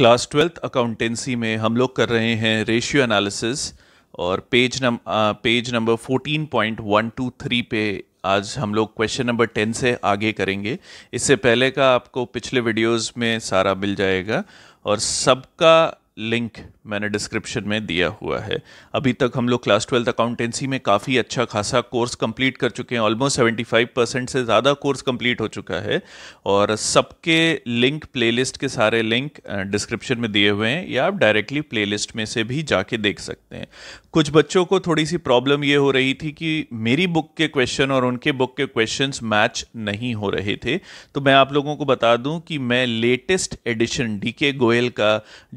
class twelfth accountancy में हम लोग कर रहे हैं रेशियो एनालिसिस और पेज नम पेज नंबर 14.123 पे आज हम लोग क्वेश्चन नंबर 10 से आगे करेंगे इससे पहले का आपको पिछले वीडियोस में सारा मिल जाएगा और सबका लिंक मैंने डिस्क्रिप्शन में दिया हुआ है अभी तक हम लोग क्लास ट्वेल्थ अकाउंटेंसी में काफ़ी अच्छा खासा कोर्स कंप्लीट कर चुके हैं ऑलमोस्ट सेवेंटी फाइव परसेंट से ज़्यादा कोर्स कंप्लीट हो चुका है और सबके लिंक प्लेलिस्ट के सारे लिंक डिस्क्रिप्शन में दिए हुए हैं या आप डायरेक्टली प्लेलिस्ट में से भी जाके देख सकते हैं कुछ बच्चों को थोड़ी सी प्रॉब्लम ये हो रही थी कि मेरी बुक के क्वेश्चन और उनके बुक के क्वेश्चन मैच नहीं हो रहे थे तो मैं आप लोगों को बता दूँ कि मैं लेटेस्ट एडिशन डी के गोयल का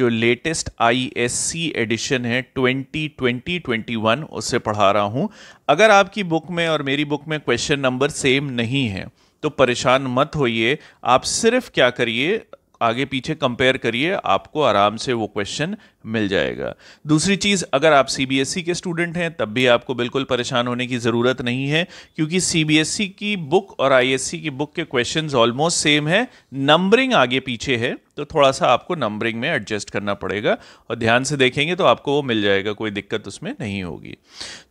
जो लेटेस्ट लेटेस्ट आईएससी एडिशन है 2020-21 उससे पढ़ा रहा हूँ अगर आपकी बुक में और मेरी बुक में क्वेश्चन नंबर सेम नहीं है तो परेशान मत होइए आप सिर्फ क्या करिए आगे पीछे कंपेयर करिए आपको आराम से वो क्वेश्चन मिल जाएगा दूसरी चीज़ अगर आप सी e के स्टूडेंट हैं तब भी आपको बिल्कुल परेशान होने की ज़रूरत नहीं है क्योंकि सी e की बुक और आई e की बुक के क्वेश्चन ऑलमोस्ट सेम है नंबरिंग आगे पीछे है तो थोड़ा सा आपको नंबरिंग में एडजस्ट करना पड़ेगा और ध्यान से देखेंगे तो आपको वो मिल जाएगा कोई दिक्कत उसमें नहीं होगी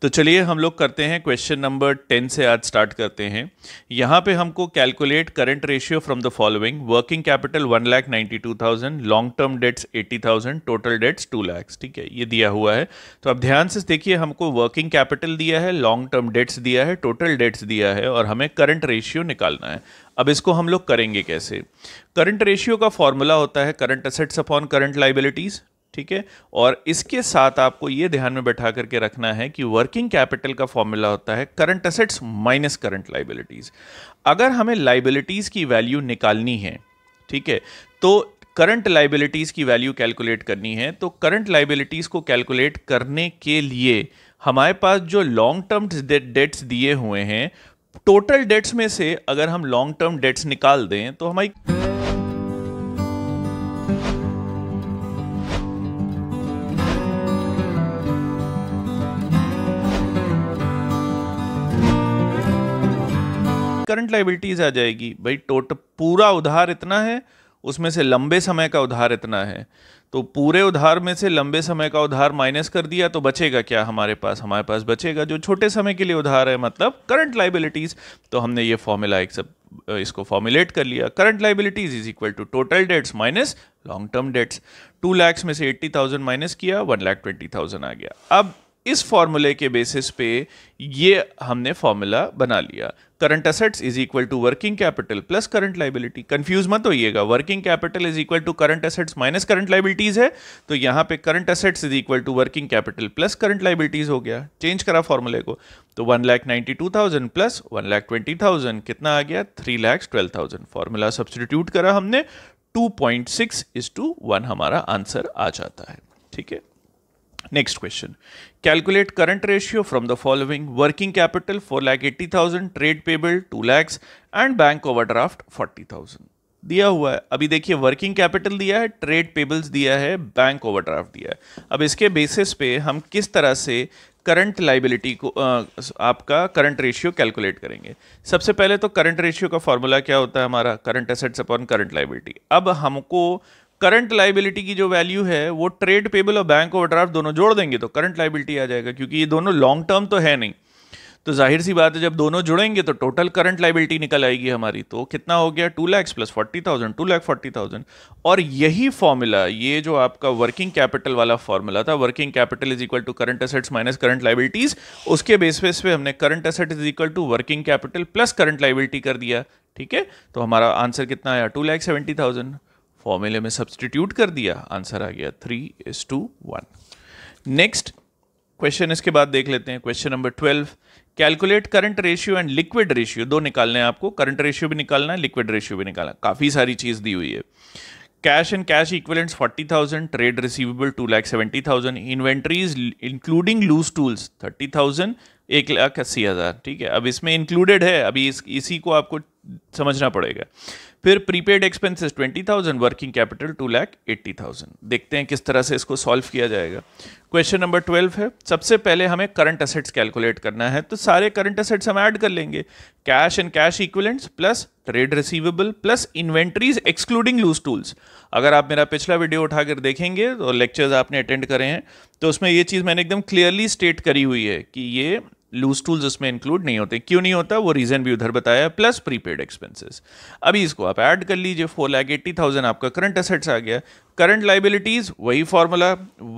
तो चलिए हम लोग करते हैं क्वेश्चन नंबर टेन से आज स्टार्ट करते हैं यहाँ पे हमको calculate current ratio from the following working capital one lakh ninety two thousand long term debts eighty thousand total debts two lakhs ठीक है ये दिया हुआ है तो अब ध्यान से देखिए हमको वर्किंग कैपिटल दिया है लॉन्ग टर्म डेट्स दिया है टोटल डेट्स दिया है और हमें करंट रेशियो निकालना है अब इसको हम लोग करेंगे कैसे करंट रेशियो का फॉर्मूला होता है current assets upon current liabilities ठीक है और इसके साथ आपको ये ध्यान में बैठा करके रखना है कि वर्किंग कैपिटल का फॉर्मूला होता है current assets minus current liabilities अगर हमें लाइबिलिटीज़ की वैल्यू निकालनी है ठीक है तो करंट लाइबिलिटीज़ की वैल्यू कैलकुलेट करनी है तो करंट लाइबिलिटीज़ को कैलकुलेट करने के लिए हमारे पास जो लॉन्ग टर्म डेट्स दिए हुए हैं टोटल डेट्स में से अगर हम लॉन्ग टर्म डेट्स निकाल दें तो हमारी करंट लाइबिलिटीज आ जाएगी भाई टोटल पूरा उधार इतना है उसमें से लंबे समय का उधार इतना है तो पूरे उधार में से लंबे समय का उधार माइनस कर दिया तो बचेगा क्या हमारे पास हमारे पास बचेगा जो छोटे समय के लिए उधार है मतलब करंट लाइबिलिटीज़ तो हमने ये फॉर्मूला एक सब इसको फॉर्मुलेट कर लिया current liabilities is equal to total debts minus long term debts two lakhs में से एट्टी थाउजेंड माइनस किया वन ट्वेंटी थाउजेंड आ गया अब इस फॉर्मूले के बेसिस पे ये हमने फॉर्मूला बना लिया current assets is equal to working capital plus current liability confuse मत होइएगा working capital is equal to current assets minus current liabilities है तो यहां पे current assets is equal to working capital plus current liabilities हो गया change करा फॉर्मूले को तो one lakh ninety two thousand plus one lakh twenty thousand कितना आ गया three lakh twelve thousand formula substitute करा हमने two point six is to one हमारा आंसर आ जाता है ठीक है next question calculate current ratio current the following working capital four capital eighty thousand trade payable two lakhs and bank overdraft forty thousand दिया हुआ है अभी देखिए वर्किंग कैपिटल दिया है ट्रेड पेबल्स दिया है बैंक ओवरड्राफ्ट दिया है अब इसके बेसिस पे हम किस तरह से करंट लाइबिलिटी को आपका करंट रेशियो कैलकुलेट करेंगे सबसे पहले तो करंट रेशियो का फॉर्मूला क्या होता है हमारा current assets upon current liability अब हमको करंट लाइबिलिटी की जो वैल्यू है वो ट्रेड पेबल और बैंक ओवरड्राफ्ट दोनों जोड़ देंगे तो करंट लाइबिलिटी आ जाएगा क्योंकि ये दोनों लॉन्ग टर्म तो है नहीं तो जाहिर सी बात है जब दोनों जुड़ेंगे तो टोटल करंट लाइबिलिटी निकल आएगी हमारी तो कितना हो गया two lakhs plus forty thousand two lakh forty thousand और यही फॉर्मूला ये जो आपका वर्किंग कैपिटल वाला फॉर्मूला था working capital is equal to current assets minus current liabilities उसके बेसिस पे हमने current asset is equal to working capital plus current liability कर दिया ठीक है तो हमारा आंसर कितना आया टू लैख सेवेंटी थाउजेंड फॉर्मूले में सब्सटीट्यूट कर दिया आंसर आ गया three is to one next question इसके बाद देख लेते हैं question number twelve calculate current ratio and liquid ratio दो निकालने हैं आपको करंट रेशियो भी निकालना है लिक्विड रेशियो भी निकालना काफ़ी सारी चीज़ दी हुई है cash and cash equivalents forty thousand trade receivable two lakh seventy thousand inventories including loose tools thirty thousand एक लाख अस्सी हज़ार ठीक है अब इसमें इंक्लूडेड है अभी इस इसी को आपको समझना पड़ेगा फिर prepaid expenses twenty thousand working capital two lakh eighty thousand देखते हैं किस तरह से इसको सॉल्व किया जाएगा क्वेश्चन नंबर ट्वेल्व है सबसे पहले हमें करंट असेट्स कैलकुलेट करना है तो सारे करंट असेट्स हम ऐड कर लेंगे cash and cash equivalents plus trade receivable plus inventories excluding loose tools अगर आप मेरा पिछला वीडियो उठाकर देखेंगे और तो लेक्चर्स आपने अटेंड करे हैं तो उसमें ये चीज़ मैंने एकदम क्लियरली स्टेट करी हुई है कि ये लूज टूल्स उसमें इंक्लूड नहीं होते क्यों नहीं होता वो रीज़न भी उधर बताया प्लस प्रीपेड एक्सपेंसेस अभी इसको आप ऐड कर लीजिए फोर लैख एट्टी थाउजेंड आपका करंट असेट्स आ गया करंट लाइबिलिटीज़ वही फार्मूला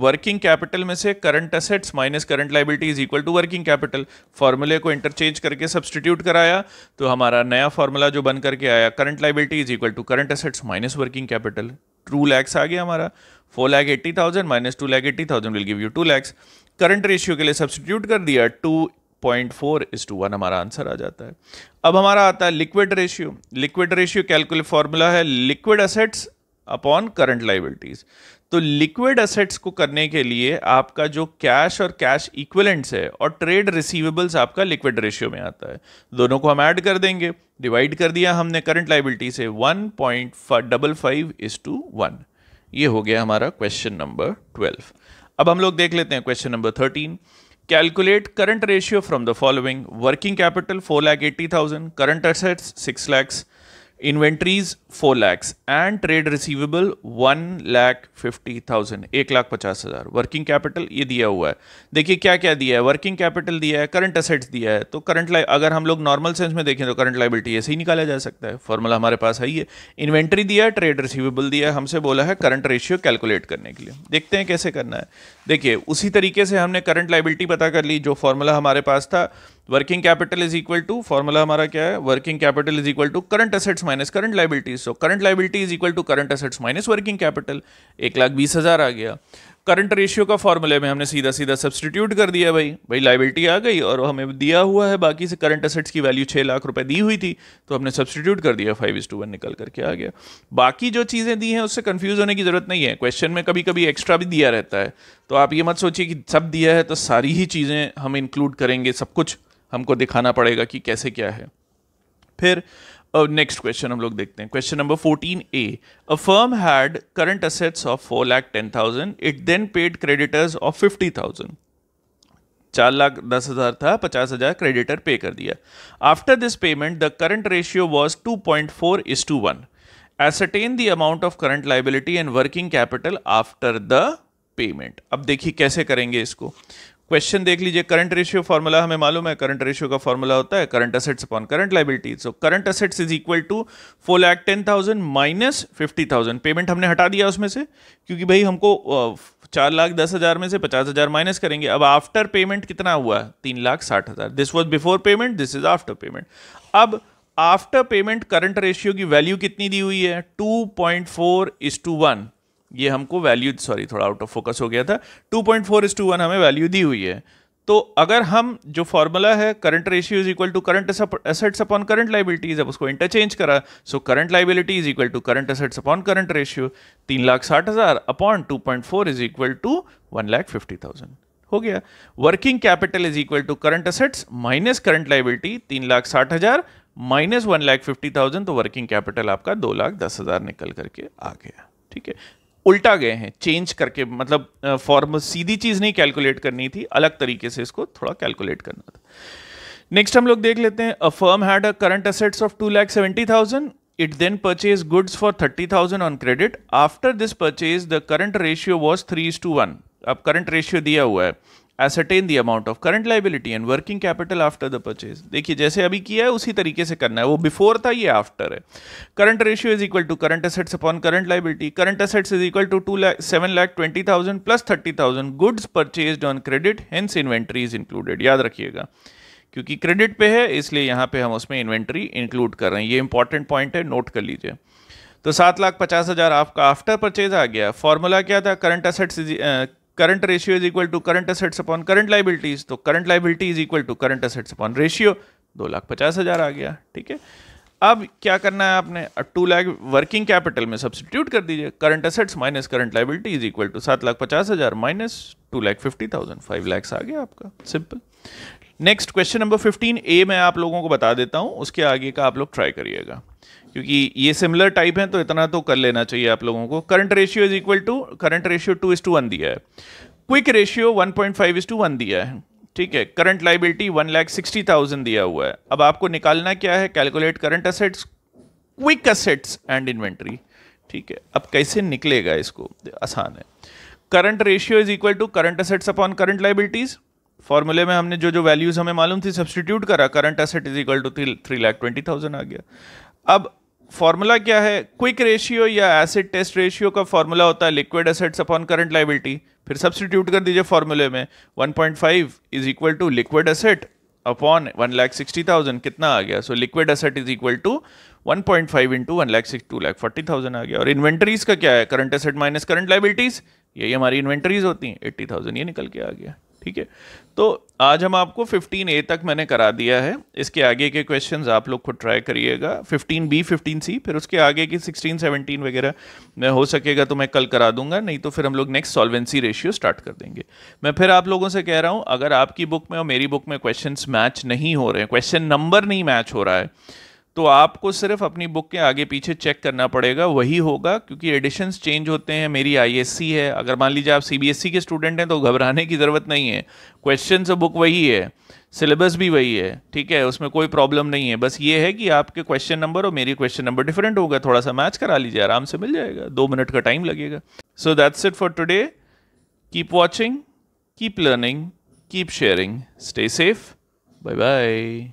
वर्किंग कैपिटल में से current assets minus current liabilities equal to working capital फार्मूले को इंटरचेंज करके सब्सटीट्यूट कराया तो हमारा नया फार्मूला जो बन करके आया current liabilities equal to current assets minus working capital two lakhs आ गया हमारा four lakh eighty thousand minus two lakh eighty thousand will give you two lakhs current ratio के लिए सब्सटीट्यूट कर दिया two point four is to one हमारा आंसर आ जाता है अब हमारा आता है liquid ratio liquid ratio calculate formula है liquid assets upon current liabilities तो लिक्विड असेट्स को करने के लिए आपका जो कैश और कैश इक्वलेंट्स है और ट्रेड रिसीवेबल्स आपका लिक्विड रेशियो में आता है दोनों को हम ऐड कर देंगे डिवाइड कर दिया हमने करंट लाइबिलिटी से one point double five is to one ये हो गया हमारा क्वेश्चन नंबर ट्वेल्व अब हम लोग देख लेते हैं question number thirteen Calculate current ratio from the following working capital 4 lakh 80,000, current assets 6 lakhs, inventories four lakhs and trade receivable one lakh fifty thousand एक लाख पचास हज़ार वर्किंग कैपिटल ये दिया हुआ है देखिए क्या क्या दिया है वर्किंग कैपिटल दिया है करंट असेट्स दिया है तो करंट लाइ अगर हम लोग नॉर्मल सेंस में देखें तो करंट लाइबिलिटी ऐसे ही निकाला जा सकता है फॉर्मूला हमारे पास है ये इन्वेंट्री दिया है ट्रेड रिसीवेबल दिया है हमसे बोला है करंट रेशियो कैलकुलेट करने के लिए देखते हैं कैसे करना है देखिए उसी तरीके से हमने करंट लाइबिलिटी पता कर ली जो फॉर्मूला हमारे पास था working capital is equal to formula हमारा क्या है working capital is equal to current assets minus current liabilities so current liability is equal to current assets minus working capital एक लाख बीस हज़ार आ गया करंट रेशियो का फॉर्मूले में हमने सीधा सीधा सब्सटीट्यूट कर दिया भाई भाई लाइबिलिटी आ गई और हमें दिया हुआ है बाकी से करंट असेट्स की वैल्यू छः लाख रुपए दी हुई थी तो हमने सब्सटीट्यूट कर दिया फाइव इज टू वन निकल करके आ गया बाकी जो चीज़ें दी हैं उससे कन्फ्यूज़ होने की ज़रूरत नहीं है क्वेश्चन में कभी कभी एक्स्ट्रा भी दिया रहता है तो आप ये मत सोचिए कि सब दिया है तो सारी ही चीज़ें हम इंक्लूड करेंगे सब कुछ हमको दिखाना पड़ेगा कि कैसे क्या है फिर नेक्स्ट uh, क्वेश्चन हम लोग देखते हैं question number fourteen a a firm had current assets of four lakh ten thousand it then paid creditors of fifty thousand चार लाख दस हज़ार था पचास हज़ार क्रेडिटर पे कर दिया after this payment the current ratio was two point four is to one ascertain the amount of current liability and working capital after the payment अब देखिए कैसे करेंगे इसको क्वेश्चन देख लीजिए करंट रेशियो फॉर्मूला हमें मालूम है करंट रेशियो का फॉर्मूला होता है current assets upon current liability so current assets is equal to four lakh ten thousand minus fifty thousand payment हमने हटा दिया उसमें से क्योंकि भाई हमको चार लाख दस हज़ार में से पचास हज़ार माइनस करेंगे अब आफ्टर पेमेंट कितना हुआ तीन लाख साठ हज़ार this was before payment this is after payment अब आफ्टर पेमेंट करंट रेशियो की वैल्यू कितनी दी हुई है two point four is to one ये हमको वैल्यू सॉरी थोड़ा आउट ऑफ फोकस हो गया था two point four is to one हमें वैल्यू दी हुई है तो अगर हम जो फॉर्मूला है current ratio is equal to current assets upon current liabilities अब उसको इंटरचेंज करा so current liability is equal to current assets upon current ratio तीन लाख साठ हज़ार upon two point four is equal to one lakh fifty thousand हो गया working capital is equal to current assets minus current liability तीन लाख साठ हज़ार minus one lakh fifty thousand तो working capital आपका दो लाख दस हज़ार निकल करके आ गया ठीक है उल्टा गए हैं चेंज करके मतलब फॉर्म सीधी चीज़ नहीं कैलकुलेट करनी थी अलग तरीके से इसको थोड़ा कैलकुलेट करना था नेक्स्ट हम लोग देख लेते हैं a firm had a current assets of two lakh seventy thousand then purchase goods for thirty thousand on credit after this purchase the current ratio was three is to one अब current ratio दिया हुआ है ascertain the amount of current liability and working capital after the purchase देखिए जैसे अभी किया है उसी तरीके से करना है वो बिफोर था ये आफ्टर है current ratio is equal to current assets upon current liability current assets is equal to two seven lakh twenty thousand plus thirty thousand goods purchase on credit hence inventory is included याद रखिएगा क्योंकि credit पे है इसलिए यहाँ पे हम उसमें इन्वेंट्री इंक्लूड कर रहे हैं ये इंपॉर्टेंट पॉइंट है नोट कर लीजिए तो सात लाख पचास हज़ार आपका आफ्टर परचेज आ गया फॉर्मूला क्या था current assets current ratio is equal to current assets upon current liabilities तो current liability is equal to current assets upon ratio दो लाख पचास हज़ार आ गया ठीक है अब क्या करना है आपने टू लाख वर्किंग कैपिटल में सब्सटीट्यूट कर दीजिए current assets minus current liability is equal to सात लाख पचास हज़ार minus two lakh fifty thousand five lakhs आ गया आपका simple next question number fifteen A मैं आप लोगों को बता देता हूँ उसके आगे का आप लोग ट्राई करिएगा क्योंकि ये सिमिलर टाइप हैं तो इतना तो कर लेना चाहिए आप लोगों को current ratio is equal to current ratio two is to one दिया है quick ratio one point five is to one दिया है ठीक है current liability one lakh sixty thousand दिया हुआ है अब आपको निकालना क्या है calculate current assets quick assets and inventory ठीक है अब कैसे निकलेगा इसको आसान है current ratio is equal to current assets upon current liabilities फॉर्मूले में हमने जो जो वैल्यूज हमें मालूम थी सब्सटीट्यूट करा current asset is equal to three lakh twenty thousand आ गया अब फॉर्मूला क्या है क्विक रेशियो या एसिड टेस्ट रेशियो का फॉर्मूला होता है liquid assets upon current liability फिर सब्सटीट्यूट कर दीजिए फॉर्मूले में 1.5 is equal to liquid asset upon one lakh sixty thousand कितना आ गया so liquid asset is equal to one point five into one lakh six two lakh forty thousand आ गया और इन्वेंट्रीज का क्या है current asset minus current liabilities यही हमारी इन्वेंट्रीज होती हैं एट्टी थाउजेंड ये निकल के आ गया ठीक है तो आज हम आपको 15 ए तक मैंने करा दिया है इसके आगे के क्वेश्चंस आप लोग खुद ट्राई करिएगा 15 बी 15 सी फिर उसके आगे की 16 17 वगैरह मैं हो सकेगा तो मैं कल करा दूंगा नहीं तो फिर हम लोग नेक्स्ट सॉल्वेंसी रेशियो स्टार्ट कर देंगे मैं फिर आप लोगों से कह रहा हूँ अगर आपकी बुक में और मेरी बुक में क्वेश्चन मैच नहीं हो रहे हैं क्वेश्चन नंबर नहीं मैच हो रहा है तो आपको सिर्फ अपनी बुक के आगे पीछे चेक करना पड़ेगा वही होगा क्योंकि एडिशंस चेंज होते हैं मेरी आईएससी है अगर मान लीजिए आप सीबीएसई e के स्टूडेंट हैं तो घबराने की ज़रूरत नहीं है क्वेश्चन ऑफ बुक वही है सिलेबस भी वही है ठीक है उसमें कोई प्रॉब्लम नहीं है बस ये है कि आपके क्वेश्चन नंबर और मेरी क्वेश्चन नंबर डिफरेंट होगा थोड़ा सा मैच करा लीजिए आराम से मिल जाएगा दो मिनट का टाइम लगेगा so that's it for today keep watching keep learning keep sharing stay safe bye bye